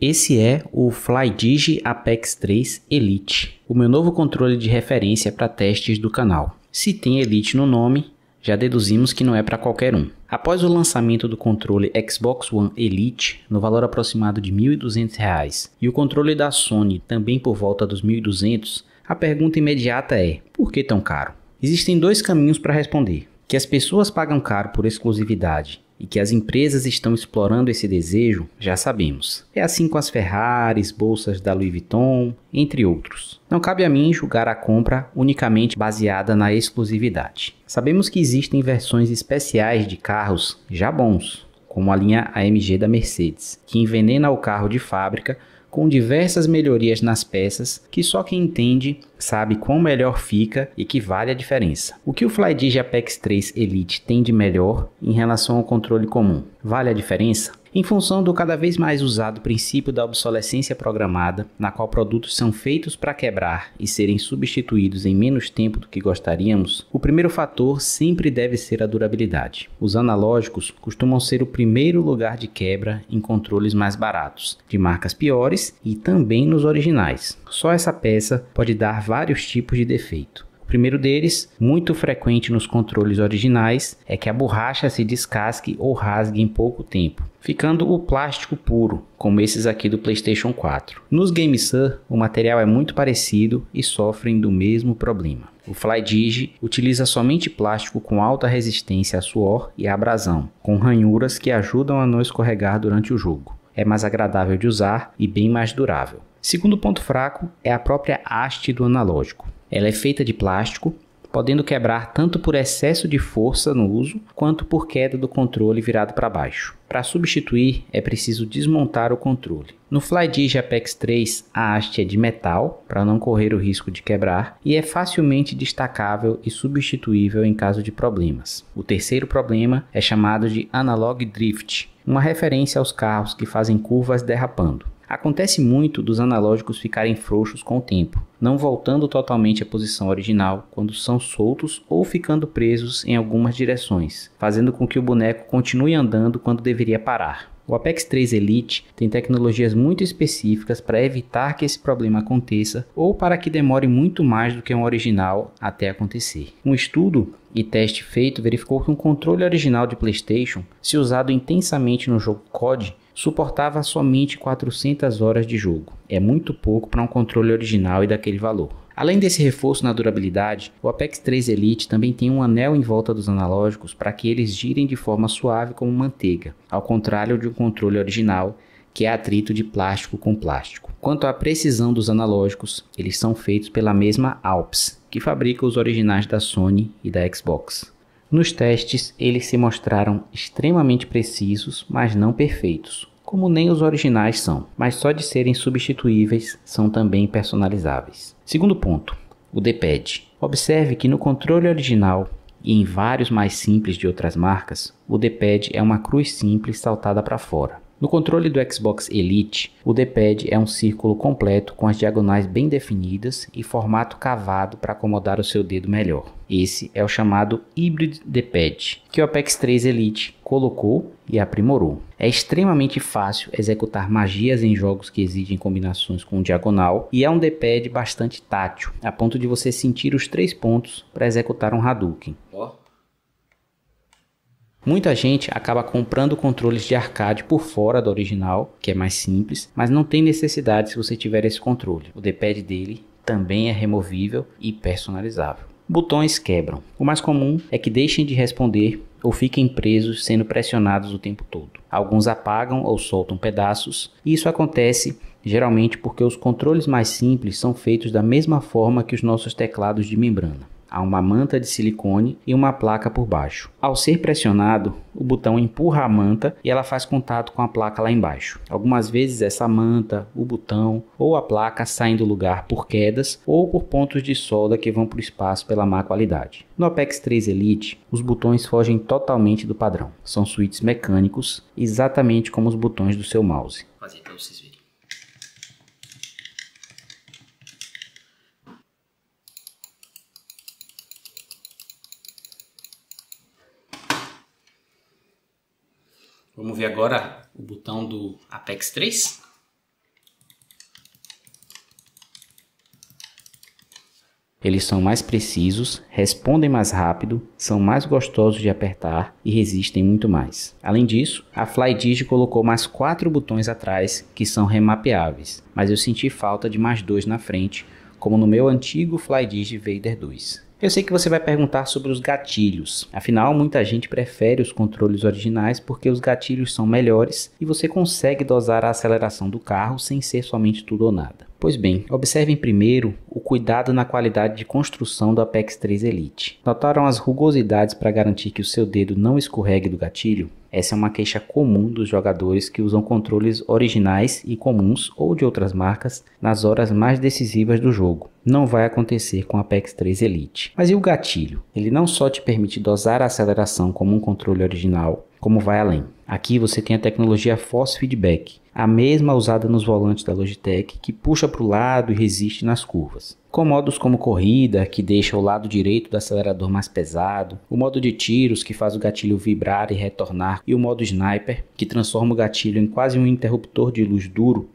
Esse é o FlyDigi Apex 3 Elite, o meu novo controle de referência para testes do canal. Se tem Elite no nome, já deduzimos que não é para qualquer um. Após o lançamento do controle Xbox One Elite, no valor aproximado de R$ 1.200, e o controle da Sony também por volta dos 1.200, a pergunta imediata é: por que tão caro? Existem dois caminhos para responder: que as pessoas pagam caro por exclusividade e que as empresas estão explorando esse desejo, já sabemos. É assim com as Ferraris, bolsas da Louis Vuitton, entre outros. Não cabe a mim julgar a compra unicamente baseada na exclusividade. Sabemos que existem versões especiais de carros já bons, como a linha AMG da Mercedes, que envenena o carro de fábrica com diversas melhorias nas peças que só quem entende sabe quão melhor fica e que vale a diferença. O que o FlyDigi Apex 3 Elite tem de melhor em relação ao controle comum? Vale a diferença? em função do cada vez mais usado princípio da obsolescência programada, na qual produtos são feitos para quebrar e serem substituídos em menos tempo do que gostaríamos, o primeiro fator sempre deve ser a durabilidade. Os analógicos costumam ser o primeiro lugar de quebra em controles mais baratos, de marcas piores e também nos originais. Só essa peça pode dar vários tipos de defeito primeiro deles, muito frequente nos controles originais, é que a borracha se descasque ou rasgue em pouco tempo, ficando o plástico puro, como esses aqui do PlayStation 4. Nos GameSir, o material é muito parecido e sofrem do mesmo problema. O FlyDigi utiliza somente plástico com alta resistência a suor e abrasão, com ranhuras que ajudam a não escorregar durante o jogo. É mais agradável de usar e bem mais durável. Segundo ponto fraco é a própria haste do analógico. Ela é feita de plástico, podendo quebrar tanto por excesso de força no uso quanto por queda do controle virado para baixo. Para substituir, é preciso desmontar o controle. No FlyDigi Apex 3, a haste é de metal, para não correr o risco de quebrar, e é facilmente destacável e substituível em caso de problemas. O terceiro problema é chamado de Analog Drift, uma referência aos carros que fazem curvas derrapando. Acontece muito dos analógicos ficarem frouxos com o tempo, não voltando totalmente à posição original quando são soltos ou ficando presos em algumas direções, fazendo com que o boneco continue andando quando deveria parar. O Apex 3 Elite tem tecnologias muito específicas para evitar que esse problema aconteça ou para que demore muito mais do que um original até acontecer. Um estudo e teste feito verificou que um controle original de PlayStation, se usado intensamente no jogo COD, suportava somente 400 horas de jogo. É muito pouco para um controle original e daquele valor. Além desse reforço na durabilidade, o Apex 3 Elite também tem um anel em volta dos analógicos para que eles girem de forma suave como manteiga, ao contrário de um controle original que é atrito de plástico com plástico. Quanto à precisão dos analógicos, eles são feitos pela mesma Alps, que fabrica os originais da Sony e da Xbox. Nos testes, eles se mostraram extremamente precisos, mas não perfeitos, como nem os originais são, mas só de serem substituíveis, são também personalizáveis. Segundo ponto, o D-Pad. Observe que no controle original e em vários mais simples de outras marcas, o D-Pad é uma cruz simples saltada para fora. No controle do Xbox Elite, o D-pad é um círculo completo com as diagonais bem definidas e formato cavado para acomodar o seu dedo melhor. Esse é o chamado híbrido de pad, que o Apex 3 Elite colocou e aprimorou. É extremamente fácil executar magias em jogos que exigem combinações com diagonal e é um D-pad bastante tátil, a ponto de você sentir os três pontos para executar um Hadouken. Oh. Muita gente acaba comprando controles de arcade por fora do original, que é mais simples, mas não tem necessidade se você tiver esse controle. O D-pad dele também é removível e personalizável. Botões quebram. O mais comum é que deixem de responder ou fiquem presos sendo pressionados o tempo todo. Alguns apagam ou soltam pedaços, e isso acontece geralmente porque os controles mais simples são feitos da mesma forma que os nossos teclados de membrana. Há uma manta de silicone e uma placa por baixo. Ao ser pressionado, o botão empurra a manta e ela faz contato com a placa lá embaixo. Algumas vezes essa manta, o botão ou a placa saem do lugar por quedas ou por pontos de solda que vão para o espaço pela má qualidade. No Apex 3 Elite, os botões fogem totalmente do padrão. São switches mecânicos, exatamente como os botões do seu mouse. vocês Vamos ver agora o botão do Apex 3. Eles são mais precisos, respondem mais rápido, são mais gostosos de apertar e resistem muito mais. Além disso, a FlyDigi colocou mais quatro botões atrás que são remapeáveis, mas eu senti falta de mais dois na frente, como no meu antigo FlyDigi Vader 2. Eu sei que você vai perguntar sobre os gatilhos. Afinal, muita gente prefere os controles originais porque os gatilhos são melhores e você consegue dosar a aceleração do carro sem ser somente tudo ou nada. Pois bem, observem primeiro o cuidado na qualidade de construção do Apex 3 Elite. Notaram as rugosidades para garantir que o seu dedo não escorregue do gatilho? Essa é uma queixa comum dos jogadores que usam controles originais e comuns ou de outras marcas nas horas mais decisivas do jogo. Não vai acontecer com a Apex 3 Elite. Mas e o gatilho? Ele não só te permite dosar a aceleração como um controle original, como vai além. Aqui você tem a tecnologia Force Feedback, a mesma usada nos volantes da Logitech que puxa para o lado e resiste nas curvas com modos como corrida, que deixa o lado direito do acelerador mais pesado, o modo de tiros, que faz o gatilho vibrar e retornar, e o modo sniper, que transforma o gatilho em quase um interruptor de luz duro.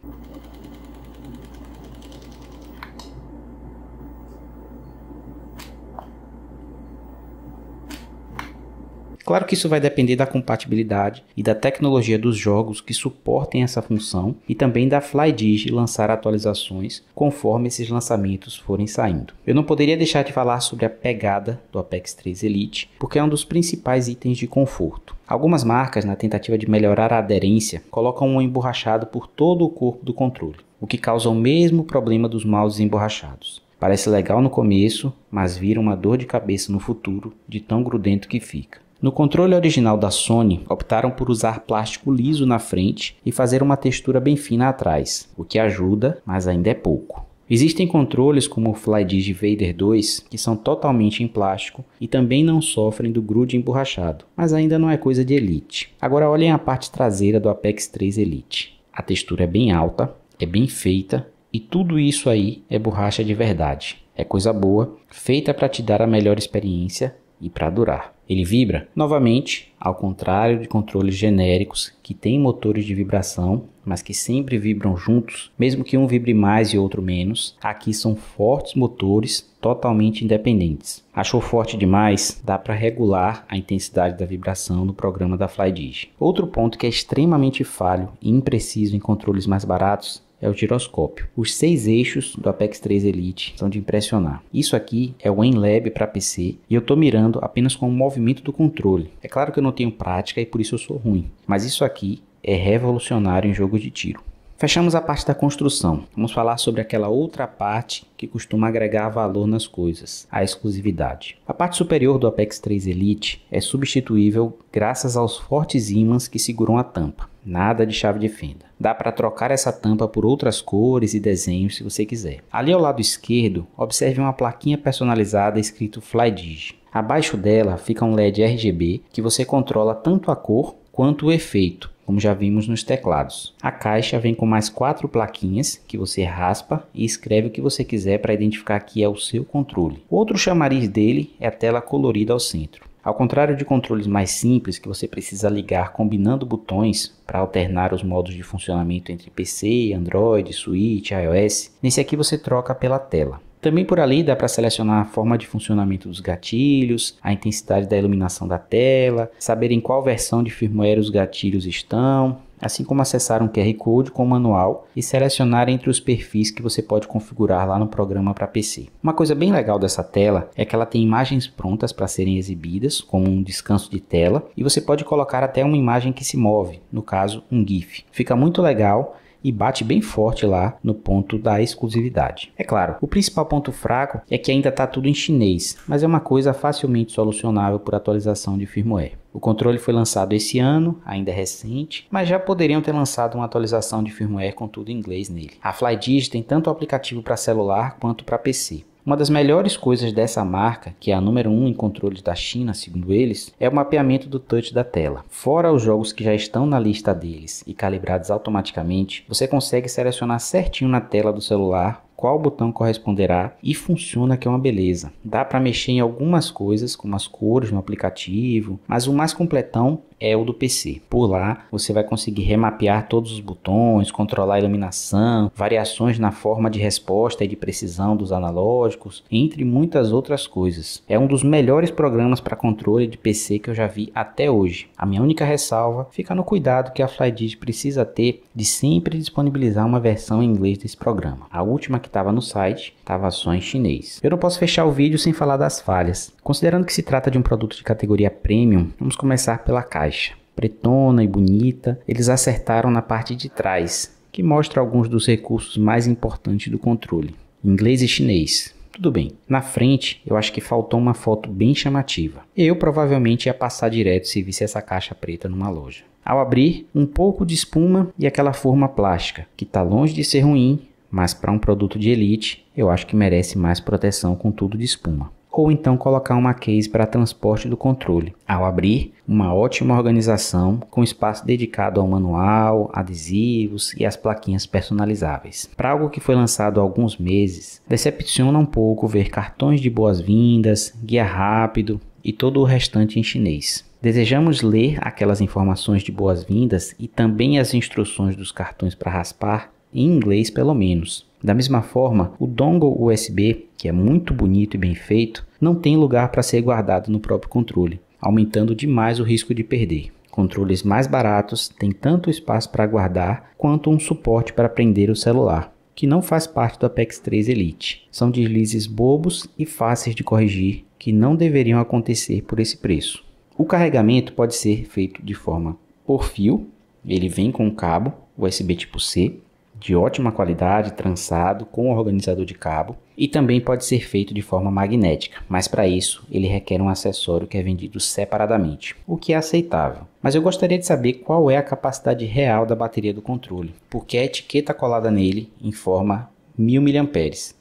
Claro que isso vai depender da compatibilidade e da tecnologia dos jogos que suportem essa função e também da FlyDigi lançar atualizações conforme esses lançamentos forem saindo. Eu não poderia deixar de falar sobre a pegada do Apex 3 Elite, porque é um dos principais itens de conforto. Algumas marcas, na tentativa de melhorar a aderência, colocam um emborrachado por todo o corpo do controle, o que causa o mesmo problema dos mouses emborrachados. Parece legal no começo, mas vira uma dor de cabeça no futuro de tão grudento que fica. No controle original da Sony, optaram por usar plástico liso na frente e fazer uma textura bem fina atrás, o que ajuda, mas ainda é pouco. Existem controles como o FlyDigi Vader 2 que são totalmente em plástico e também não sofrem do grude emborrachado, mas ainda não é coisa de Elite. Agora olhem a parte traseira do Apex 3 Elite. A textura é bem alta, é bem feita e tudo isso aí é borracha de verdade. É coisa boa, feita para te dar a melhor experiência e para durar ele vibra. Novamente, ao contrário de controles genéricos que têm motores de vibração, mas que sempre vibram juntos, mesmo que um vibre mais e outro menos, aqui são fortes motores totalmente independentes. Achou forte demais? Dá para regular a intensidade da vibração no programa da FlyDigi. Outro ponto que é extremamente falho e impreciso em controles mais baratos é o giroscópio. Os seis eixos do Apex 3 Elite são de impressionar. Isso aqui é o Enlab para PC e eu estou mirando apenas com o movimento do controle. É claro que eu não tenho prática e por isso eu sou ruim, mas isso aqui é revolucionário em jogo de tiro. Fechamos a parte da construção. Vamos falar sobre aquela outra parte que costuma agregar valor nas coisas, a exclusividade. A parte superior do Apex 3 Elite é substituível graças aos fortes ímãs que seguram a tampa. Nada de chave de fenda. Dá para trocar essa tampa por outras cores e desenhos se você quiser. Ali ao lado esquerdo, observe uma plaquinha personalizada escrito FlyDigi. Abaixo dela fica um LED RGB que você controla tanto a cor quanto o efeito, como já vimos nos teclados. A caixa vem com mais quatro plaquinhas que você raspa e escreve o que você quiser para identificar que é o seu controle. Outro chamariz dele é a tela colorida ao centro. Ao contrário de controles mais simples, que você precisa ligar combinando botões para alternar os modos de funcionamento entre PC, Android, Switch, iOS, nesse aqui você troca pela tela. Também por ali dá para selecionar a forma de funcionamento dos gatilhos, a intensidade da iluminação da tela, saber em qual versão de firmware os gatilhos estão, assim como acessar um QR Code com o manual e selecionar entre os perfis que você pode configurar lá no programa para PC. Uma coisa bem legal dessa tela é que ela tem imagens prontas para serem exibidas, como um descanso de tela, e você pode colocar até uma imagem que se move, no caso um GIF. Fica muito legal e bate bem forte lá no ponto da exclusividade. É claro, o principal ponto fraco é que ainda está tudo em chinês, mas é uma coisa facilmente solucionável por atualização de firmware. O controle foi lançado esse ano, ainda é recente, mas já poderiam ter lançado uma atualização de firmware com tudo em inglês nele. A FlyDigi tem tanto aplicativo para celular quanto para PC. Uma das melhores coisas dessa marca, que é a número 1 um em controles da China, segundo eles, é o mapeamento do touch da tela. Fora os jogos que já estão na lista deles e calibrados automaticamente, você consegue selecionar certinho na tela do celular qual botão corresponderá e funciona que é uma beleza. Dá para mexer em algumas coisas, como as cores no aplicativo, mas o mais completão é o do PC. Por lá, você vai conseguir remapear todos os botões, controlar a iluminação, variações na forma de resposta e de precisão dos analógicos, entre muitas outras coisas. É um dos melhores programas para controle de PC que eu já vi até hoje. A minha única ressalva fica no cuidado que a FlyDigi precisa ter de sempre disponibilizar uma versão em inglês desse programa. A última que estava no site estava só em chinês. Eu não posso fechar o vídeo sem falar das falhas. Considerando que se trata de um produto de categoria premium, vamos começar pela caixa caixa, pretona e bonita, eles acertaram na parte de trás, que mostra alguns dos recursos mais importantes do controle, inglês e chinês. Tudo bem. Na frente, eu acho que faltou uma foto bem chamativa. Eu provavelmente ia passar direto se visse essa caixa preta numa loja. Ao abrir, um pouco de espuma e aquela forma plástica, que está longe de ser ruim, mas para um produto de elite, eu acho que merece mais proteção com tudo de espuma ou então colocar uma case para transporte do controle. Ao abrir, uma ótima organização com espaço dedicado ao manual, adesivos e as plaquinhas personalizáveis. Para algo que foi lançado há alguns meses, decepciona um pouco ver cartões de boas-vindas, guia rápido e todo o restante em chinês. Desejamos ler aquelas informações de boas-vindas e também as instruções dos cartões para raspar, em inglês pelo menos. Da mesma forma, o dongle USB, que é muito bonito e bem feito, não tem lugar para ser guardado no próprio controle, aumentando demais o risco de perder. Controles mais baratos têm tanto espaço para guardar quanto um suporte para prender o celular, que não faz parte do Apex 3 Elite. São deslizes bobos e fáceis de corrigir que não deveriam acontecer por esse preço. O carregamento pode ser feito de forma por fio, ele vem com um cabo USB tipo C de ótima qualidade, trançado, com organizador de cabo e também pode ser feito de forma magnética, mas para isso ele requer um acessório que é vendido separadamente, o que é aceitável. Mas eu gostaria de saber qual é a capacidade real da bateria do controle, porque a etiqueta colada nele informa 1000 mAh,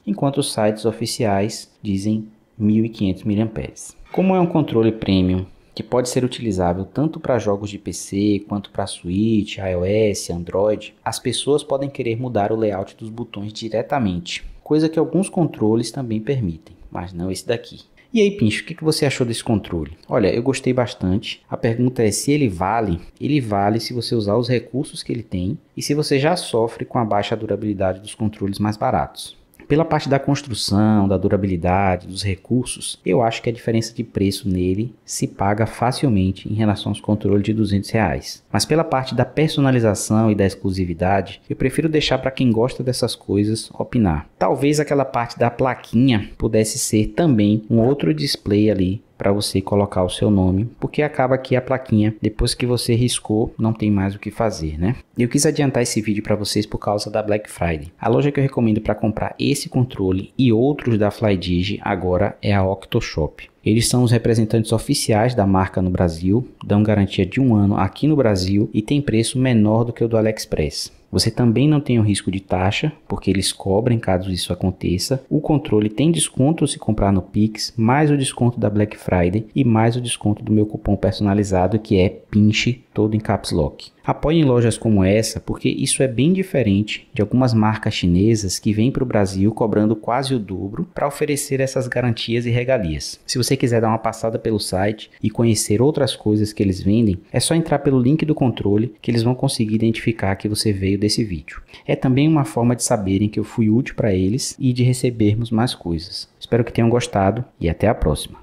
enquanto os sites oficiais dizem 1500 mAh. Como é um controle premium que pode ser utilizável tanto para jogos de PC quanto para Switch, iOS, Android, as pessoas podem querer mudar o layout dos botões diretamente, coisa que alguns controles também permitem, mas não esse daqui. E aí, Pincho, o que, que você achou desse controle? Olha, eu gostei bastante. A pergunta é se ele vale. Ele vale se você usar os recursos que ele tem e se você já sofre com a baixa durabilidade dos controles mais baratos. Pela parte da construção, da durabilidade, dos recursos, eu acho que a diferença de preço nele se paga facilmente em relação aos controles de 200 reais. Mas pela parte da personalização e da exclusividade, eu prefiro deixar para quem gosta dessas coisas opinar. Talvez aquela parte da plaquinha pudesse ser também um outro display ali para você colocar o seu nome, porque acaba que a plaquinha, depois que você riscou, não tem mais o que fazer, né? Eu quis adiantar esse vídeo para vocês por causa da Black Friday. A loja que eu recomendo para comprar esse controle e outros da FlyDigi agora é a Octoshop. Eles são os representantes oficiais da marca no Brasil, dão garantia de um ano aqui no Brasil e tem preço menor do que o do AliExpress. Você também não tem o risco de taxa, porque eles cobrem caso isso aconteça. O controle tem desconto se comprar no Pix, mais o desconto da Black Friday e mais o desconto do meu cupom personalizado que é PINCHE, todo em caps lock. Apoiem lojas como essa, porque isso é bem diferente de algumas marcas chinesas que vêm para o Brasil cobrando quase o dobro para oferecer essas garantias e regalias. Se você quiser dar uma passada pelo site e conhecer outras coisas que eles vendem, é só entrar pelo link do controle que eles vão conseguir identificar que você veio desse vídeo. É também uma forma de saberem que eu fui útil para eles e de recebermos mais coisas. Espero que tenham gostado e até a próxima.